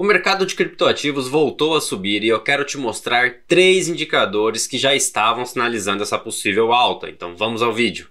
O mercado de criptoativos voltou a subir e eu quero te mostrar três indicadores que já estavam sinalizando essa possível alta. Então vamos ao vídeo.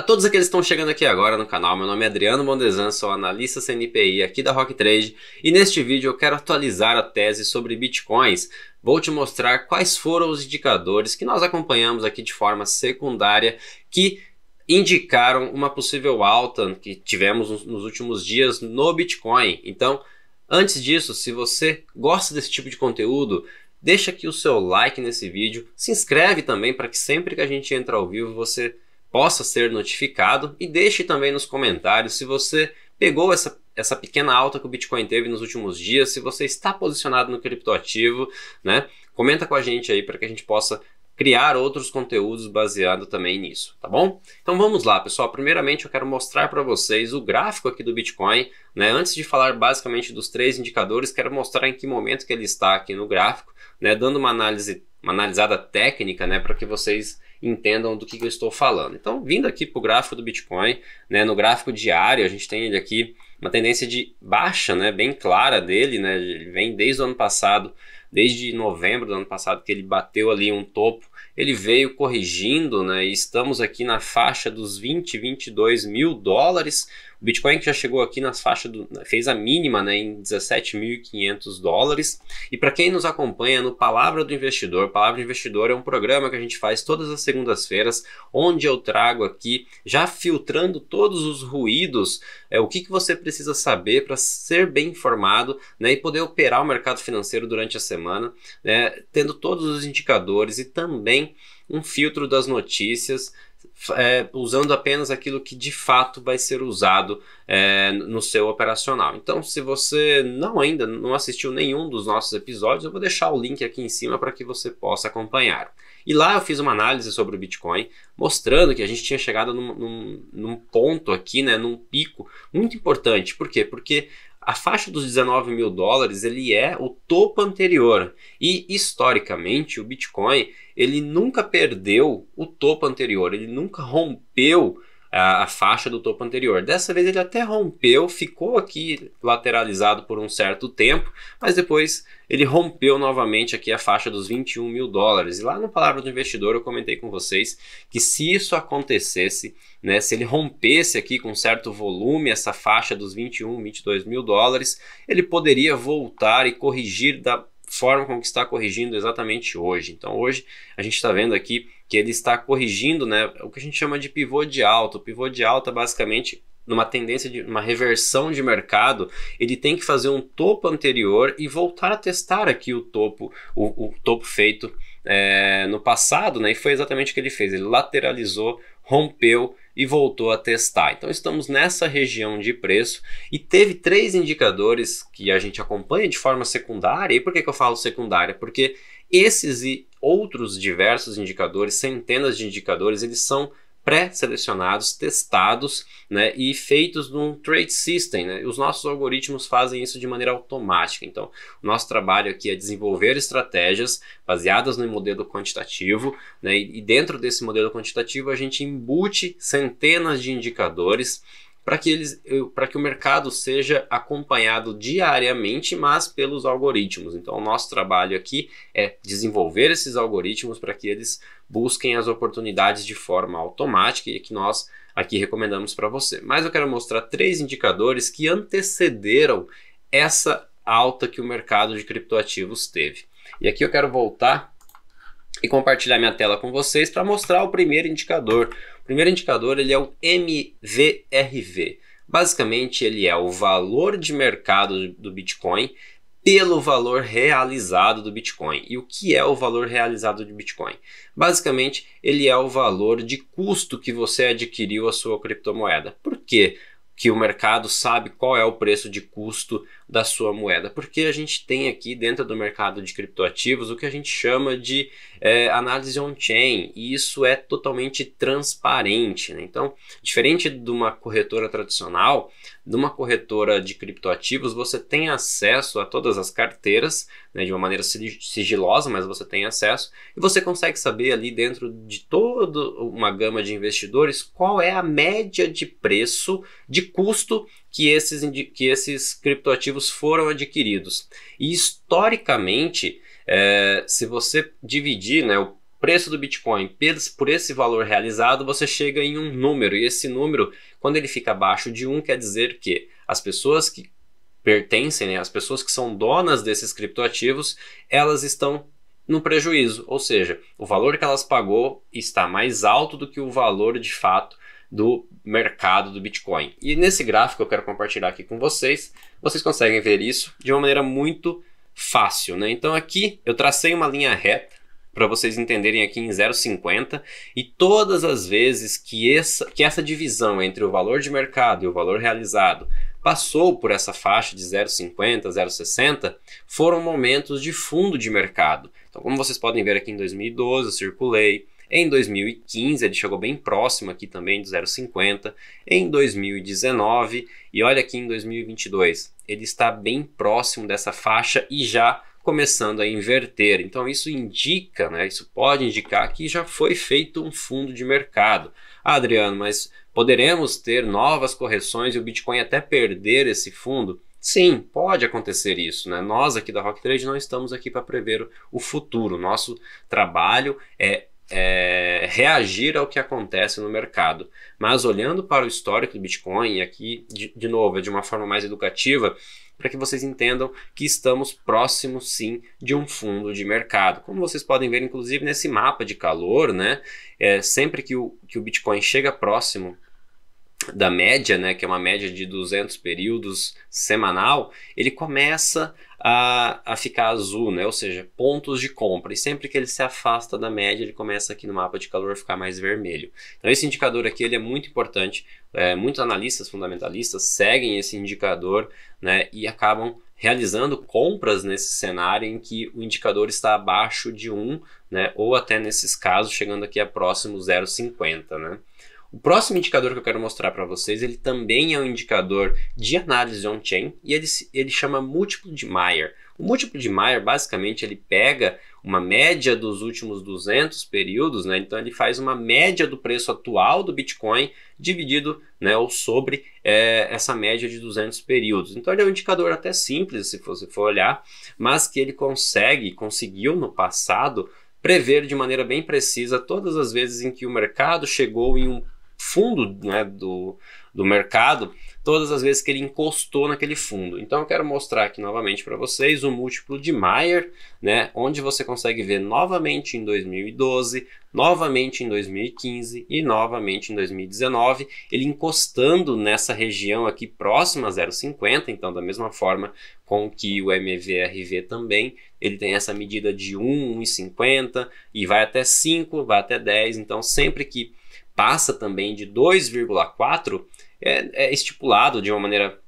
A todos aqueles que estão chegando aqui agora no canal, meu nome é Adriano Bondezan, sou analista CNPI aqui da Rock Trade e neste vídeo eu quero atualizar a tese sobre bitcoins. Vou te mostrar quais foram os indicadores que nós acompanhamos aqui de forma secundária que indicaram uma possível alta que tivemos nos últimos dias no Bitcoin. Então, antes disso, se você gosta desse tipo de conteúdo, deixa aqui o seu like nesse vídeo, se inscreve também para que sempre que a gente entra ao vivo você possa ser notificado e deixe também nos comentários se você pegou essa, essa pequena alta que o Bitcoin teve nos últimos dias, se você está posicionado no criptoativo, né? Comenta com a gente aí para que a gente possa criar outros conteúdos baseado também nisso, tá bom? Então vamos lá, pessoal. Primeiramente eu quero mostrar para vocês o gráfico aqui do Bitcoin, né? Antes de falar basicamente dos três indicadores, quero mostrar em que momento que ele está aqui no gráfico, né? Dando uma análise, uma analisada técnica, né, para que vocês entendam do que, eu estou falando. Então, vindo aqui para o gráfico do Bitcoin, né, no gráfico diário, a gente tem ele aqui uma tendência de baixa, né, bem clara dele, né, ele vem desde o ano passado, desde novembro do ano passado, que ele bateu ali um topo ele veio corrigindo, né? E estamos aqui na faixa dos 20, 22 mil dólares. O Bitcoin que já chegou aqui nas faixas do, fez a mínima, né? Em 17.500 dólares. E para quem nos acompanha no Palavra do Investidor, Palavra do Investidor é um programa que a gente faz todas as segundas-feiras, onde eu trago aqui, já filtrando todos os ruídos, é o que, que você precisa saber para ser bem informado, né? E poder operar o mercado financeiro durante a semana, né? Tendo todos os indicadores e também também um filtro das notícias, é, usando apenas aquilo que de fato vai ser usado é, no seu operacional. Então, se você não ainda não assistiu nenhum dos nossos episódios, eu vou deixar o link aqui em cima para que você possa acompanhar. E lá eu fiz uma análise sobre o Bitcoin, mostrando que a gente tinha chegado num, num, num ponto aqui, né, num pico muito importante. Por quê? Porque a faixa dos 19 mil dólares ele é o topo anterior e historicamente o Bitcoin ele nunca perdeu o topo anterior, ele nunca rompeu a, a, faixa do topo anterior. Dessa vez ele até rompeu, ficou aqui lateralizado por um certo tempo, mas depois ele rompeu novamente aqui a faixa dos 21 mil dólares. E lá no Palavra do Investidor eu comentei com vocês que se isso acontecesse, né, se ele rompesse aqui com certo volume essa faixa dos 21, 22 mil dólares, ele poderia voltar e corrigir da forma com que está corrigindo exatamente hoje. Então hoje a gente está vendo aqui que ele está corrigindo né, o que a gente chama de pivô de alta. O pivô de alta basicamente numa tendência de uma reversão de mercado, ele tem que fazer um topo anterior e voltar a testar aqui o topo, o, o topo feito é, no passado, né? E foi exatamente o que ele fez. Ele lateralizou, rompeu, e voltou a testar. Então estamos nessa região de preço e teve três indicadores que a gente acompanha de forma secundária. E por que, que eu falo secundária? Porque esses e outros diversos indicadores, centenas de indicadores, eles são pré-selecionados, testados né, e feitos num trade system. Né? Os nossos algoritmos fazem isso de maneira automática. Então, o nosso trabalho aqui é desenvolver estratégias baseadas no modelo quantitativo né, e dentro desse modelo quantitativo a gente embute centenas de indicadores para que, eles, para que o mercado seja acompanhado diariamente, mas pelos algoritmos. Então, o nosso trabalho aqui é desenvolver esses algoritmos para que eles busquem as oportunidades de forma automática e que nós aqui recomendamos para você. Mas eu quero mostrar três indicadores que antecederam essa alta que o mercado de criptoativos teve. E aqui eu quero voltar e compartilhar minha tela com vocês para mostrar o primeiro indicador, primeiro indicador ele é o MVRV. Basicamente, ele é o valor de mercado do Bitcoin pelo valor realizado do Bitcoin. E o que é o valor realizado de Bitcoin? Basicamente, ele é o valor de custo que você adquiriu a sua criptomoeda. Por quê? que o mercado sabe qual é o preço de custo da sua moeda, porque a gente tem aqui dentro do mercado de criptoativos o que a gente chama de é, análise on-chain e isso é totalmente transparente. Né? Então, diferente de uma corretora tradicional, de uma corretora de criptoativos você tem acesso a todas as carteiras né, de uma maneira sigilosa, mas você tem acesso e você consegue saber ali dentro de toda uma gama de investidores qual é a média de preço de custo que esses, que esses criptoativos foram adquiridos. E historicamente, é, se você dividir né, o preço do Bitcoin por esse valor realizado, você chega em um número. E esse número, quando ele fica abaixo de um, quer dizer que as pessoas que pertencem, né, as pessoas que são donas desses criptoativos, elas estão no prejuízo, ou seja, o valor que elas pagou está mais alto do que o valor de fato do mercado do Bitcoin. E nesse gráfico que eu quero compartilhar aqui com vocês, vocês conseguem ver isso de uma maneira muito fácil, né? Então aqui eu tracei uma linha reta para vocês entenderem aqui em 0,50 e todas as vezes que essa, que essa divisão entre o valor de mercado e o valor realizado passou por essa faixa de 0,50, 0,60, foram momentos de fundo de mercado. Então, como vocês podem ver aqui em 2012, eu circulei, em 2015 ele chegou bem próximo aqui também de 0,50. Em 2019 e olha aqui em 2022 ele está bem próximo dessa faixa e já começando a inverter. Então isso indica, né? Isso pode indicar que já foi feito um fundo de mercado. Ah, Adriano, mas poderemos ter novas correções e o Bitcoin até perder esse fundo? Sim, pode acontecer isso, né? Nós aqui da Rock Trade não estamos aqui para prever o futuro. Nosso trabalho é é, reagir ao que acontece no mercado. Mas olhando para o histórico do Bitcoin, aqui de, de novo, é de uma forma mais educativa, para que vocês entendam que estamos próximos sim de um fundo de mercado. Como vocês podem ver, inclusive nesse mapa de calor, né? É, sempre que o, que o Bitcoin chega próximo da média, né, que é uma média de 200 períodos semanal, ele começa a, a ficar azul, né, ou seja, pontos de compra. E sempre que ele se afasta da média, ele começa aqui no mapa de calor a ficar mais vermelho. Então esse indicador aqui ele é muito importante. É, muitos analistas fundamentalistas seguem esse indicador né, e acabam realizando compras nesse cenário em que o indicador está abaixo de 1, né, ou até nesses casos chegando aqui a próximo 0,50. Né. O próximo indicador que eu quero mostrar para vocês, ele também é um indicador de análise on-chain e ele, ele chama múltiplo de Mayer. O múltiplo de Mayer, basicamente, ele pega uma média dos últimos 200 períodos, né? Então ele faz uma média do preço atual do Bitcoin dividido, né, ou sobre é, essa média de 200 períodos. Então ele é um indicador até simples, se você for olhar, mas que ele consegue, conseguiu no passado prever de maneira bem precisa todas as vezes em que o mercado chegou em um fundo né, do, do mercado todas as vezes que ele encostou naquele fundo. Então eu quero mostrar aqui novamente para vocês o múltiplo de Maier, né, onde você consegue ver novamente em 2012, novamente em 2015 e novamente em 2019, ele encostando nessa região aqui próxima a 0,50, então da mesma forma com que o MVRV também, ele tem essa medida de 1, 1,50 e vai até 5, vai até 10, então sempre que passa também de 2,4, é, é, estipulado de uma maneira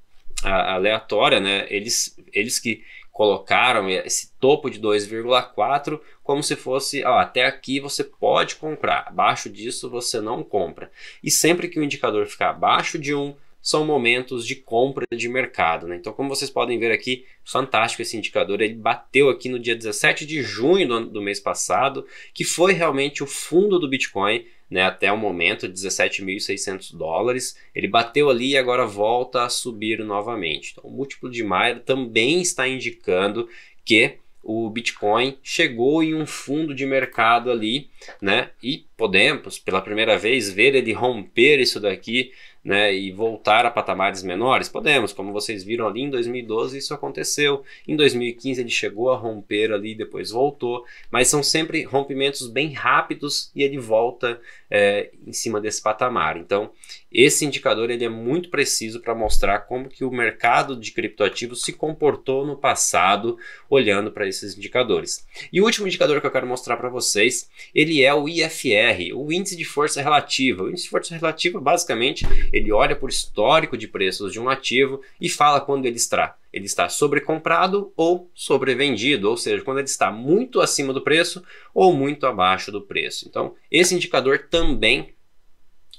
a, aleatória, né? Eles, eles que colocaram esse topo de 2,4 como se fosse ó, até aqui você pode comprar, abaixo disso você não compra. E sempre que o indicador ficar abaixo de 1, são momentos de compra de mercado. Né? Então, como vocês podem ver aqui, fantástico esse indicador. Ele bateu aqui no dia 17 de junho do, do mês passado, que foi realmente o fundo do Bitcoin né, até o momento, 17.600 dólares. Ele bateu ali e agora volta a subir novamente. Então, o múltiplo de Mayer também está indicando que o Bitcoin chegou em um fundo de mercado ali, né? E podemos, pela primeira vez, ver ele romper isso daqui né, e voltar a patamares menores? Podemos, como vocês viram ali em 2012 isso aconteceu. Em 2015 ele chegou a romper ali, e depois voltou, mas são sempre rompimentos bem rápidos e ele volta é, em cima desse patamar. Então, esse indicador ele é muito preciso para mostrar como que o mercado de criptoativos se comportou no passado, olhando para esses indicadores. E o último indicador que eu quero mostrar para vocês, ele é o IFR, o Índice de Força Relativa. O Índice de Força Relativa, basicamente, ele olha por histórico de preços de um ativo e fala quando ele está, ele está sobrecomprado ou sobrevendido, ou seja, quando ele está muito acima do preço ou muito abaixo do preço. Então, esse indicador também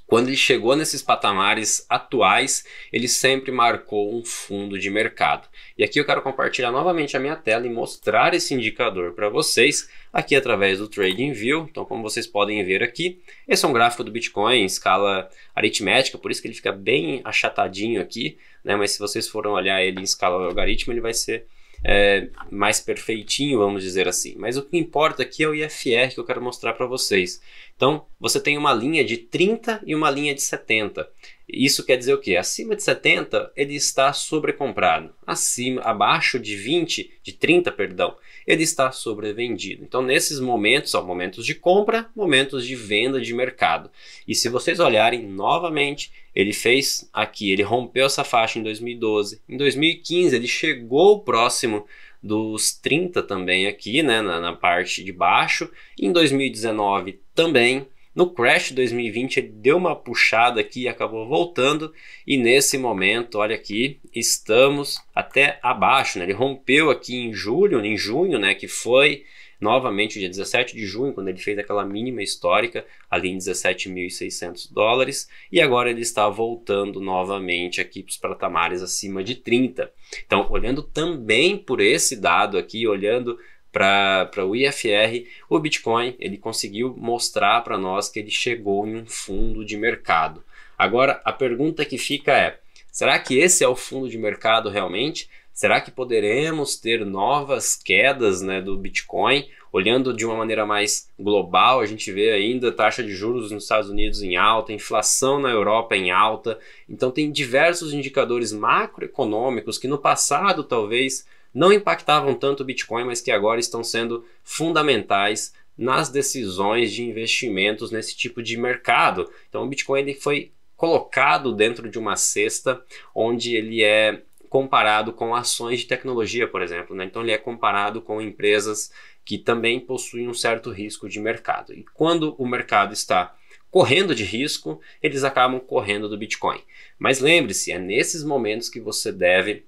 quando ele chegou nesses patamares atuais, ele sempre marcou um fundo de mercado. E aqui eu quero compartilhar novamente a minha tela e mostrar esse indicador para vocês aqui através do TradingView. Então, como vocês podem ver aqui, esse é um gráfico do Bitcoin em escala aritmética, por isso que ele fica bem achatadinho aqui, né? Mas se vocês forem olhar ele em escala logaritmo, ele vai ser é, mais perfeitinho, vamos dizer assim. Mas o que importa aqui é o IFR que eu quero mostrar para vocês. Então, você tem uma linha de 30 e uma linha de 70. Isso quer dizer o quê? Acima de 70, ele está sobrecomprado. Acima, abaixo de 20, de 30, perdão, ele está sobrevendido. Então, nesses momentos, são momentos de compra, momentos de venda de mercado. E se vocês olharem novamente, ele fez aqui, ele rompeu essa faixa em 2012. Em 2015, ele chegou próximo dos 30 também aqui, né, na, na parte de baixo. Em 2019 também, no Crash 2020 ele deu uma puxada aqui e acabou voltando. E nesse momento, olha aqui, estamos até abaixo. Né? Ele rompeu aqui em julho, em junho, né? Que foi novamente o dia 17 de junho, quando ele fez aquela mínima histórica ali em 17.600 dólares, e agora ele está voltando novamente aqui para os patamares acima de 30. Então, olhando também por esse dado aqui, olhando para o IFR, o Bitcoin ele conseguiu mostrar para nós que ele chegou em um fundo de mercado. Agora, a pergunta que fica é: será que esse é o fundo de mercado realmente? Será que poderemos ter novas quedas né, do Bitcoin? Olhando de uma maneira mais global, a gente vê ainda taxa de juros nos Estados Unidos em alta, inflação na Europa em alta. Então, tem diversos indicadores macroeconômicos que no passado talvez não impactavam tanto o Bitcoin, mas que agora estão sendo fundamentais nas decisões de investimentos nesse tipo de mercado. Então o Bitcoin ele foi colocado dentro de uma cesta onde ele é comparado com ações de tecnologia, por exemplo. Né? Então ele é comparado com empresas que também possuem um certo risco de mercado. E quando o mercado está correndo de risco, eles acabam correndo do Bitcoin. Mas lembre-se, é nesses momentos que você deve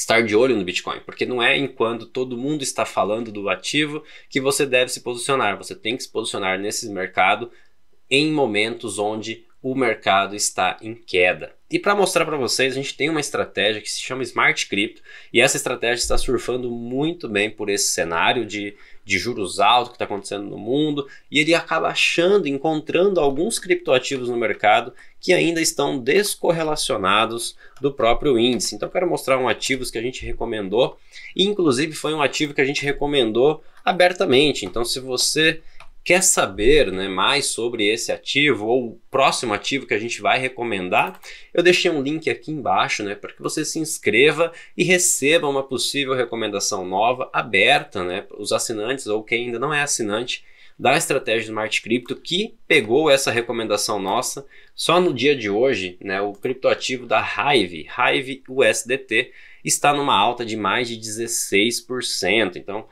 estar de olho no Bitcoin, porque não é enquanto todo mundo está falando do ativo que você deve se posicionar. Você tem que se posicionar nesse mercado em momentos onde o mercado está em queda. E para mostrar para vocês, a gente tem uma estratégia que se chama Smart Crypto e essa estratégia está surfando muito bem por esse cenário de, de juros altos que está acontecendo no mundo e ele acaba achando, encontrando alguns criptoativos no mercado que ainda estão descorrelacionados do próprio índice. Então, quero mostrar um ativo que a gente recomendou e, inclusive, foi um ativo que a gente recomendou abertamente. Então, se você quer saber né, mais sobre esse ativo ou o próximo ativo que a gente vai recomendar, eu deixei um link aqui embaixo né, para que você se inscreva e receba uma possível recomendação nova aberta, né, os assinantes ou quem ainda não é assinante da estratégia Smart Crypto que pegou essa recomendação nossa só no dia de hoje, né, o criptoativo da Hive, Hive USDT, está numa alta de mais de 16%. Então,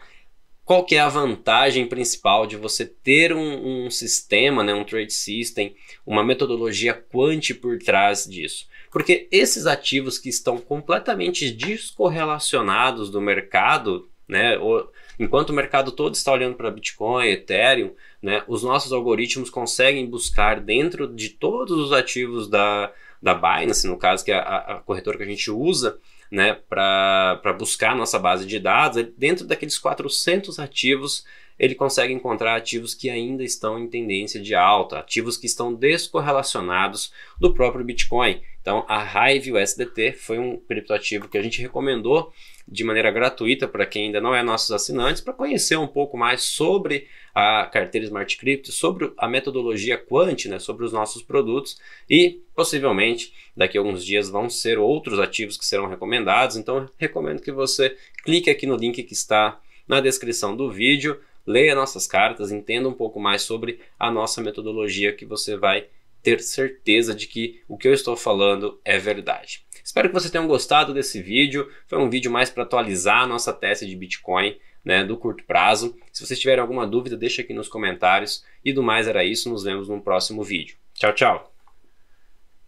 qual que é a vantagem principal de você ter um, um, sistema, né, um trade system, uma metodologia quant por trás disso. Porque esses ativos que estão completamente descorrelacionados do mercado, né, ou, enquanto o mercado todo está olhando para Bitcoin, Ethereum, né, os nossos algoritmos conseguem buscar dentro de todos os ativos da, da Binance, no caso que é a, a corretora que a gente usa, né, para buscar a nossa base de dados, dentro daqueles 400 ativos, ele consegue encontrar ativos que ainda estão em tendência de alta, ativos que estão descorrelacionados do próprio Bitcoin. Então, a Hive USDT foi um criptoativo que a gente recomendou de maneira gratuita para quem ainda não é nossos assinantes, para conhecer um pouco mais sobre a carteira Smart Crypto, sobre a metodologia Quant, né, sobre os nossos produtos e possivelmente daqui a alguns dias vão ser outros ativos que serão recomendados. Então, recomendo que você clique aqui no link que está na descrição do vídeo, leia nossas cartas, entenda um pouco mais sobre a nossa metodologia que você vai ter certeza de que o que eu estou falando é verdade. Espero que vocês tenham gostado desse vídeo. Foi um vídeo mais para atualizar a nossa tese de Bitcoin né, do curto prazo. Se vocês tiverem alguma dúvida, deixa aqui nos comentários. E do mais era isso. Nos vemos no próximo vídeo. Tchau, tchau!